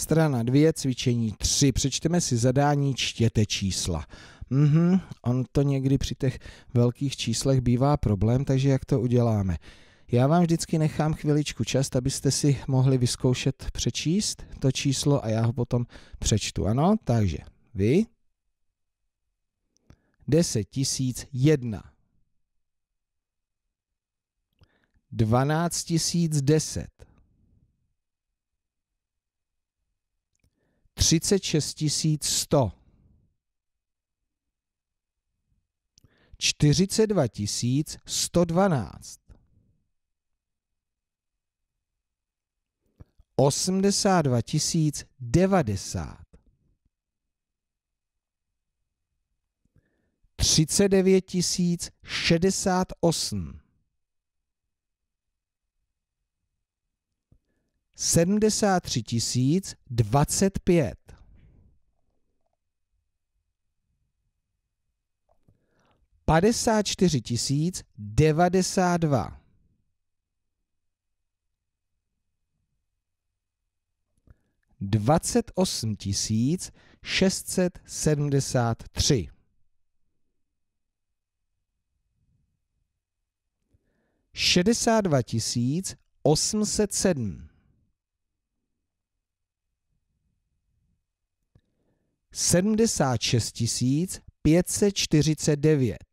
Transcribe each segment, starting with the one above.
Strana 2, cvičení 3. Přečteme si zadání, čtěte čísla. Mhm, on to někdy při těch velkých číslech bývá problém, takže jak to uděláme? Já vám vždycky nechám chviličku čas, abyste si mohli vyzkoušet přečíst to číslo a já ho potom přečtu. Ano, takže vy 10 001 12 010 36 100. 42 112. 82 090. 39 068. 73 025. 54 092. Dvacet osm tisíc šestset sedmdesát tři. Šedesát dva tisíc osmset sedm. Sedmdesát šest tisíc pětset čtyřicet devět.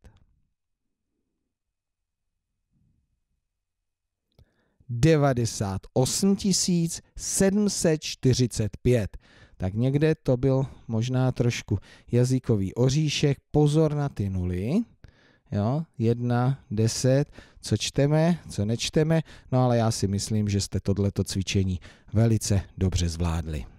98 745. Tak někde to byl možná trošku jazykový oříšek. Pozor na ty nuly. Jo, jedna deset co čteme, co nečteme, no ale já si myslím, že jste tohleto cvičení velice dobře zvládli.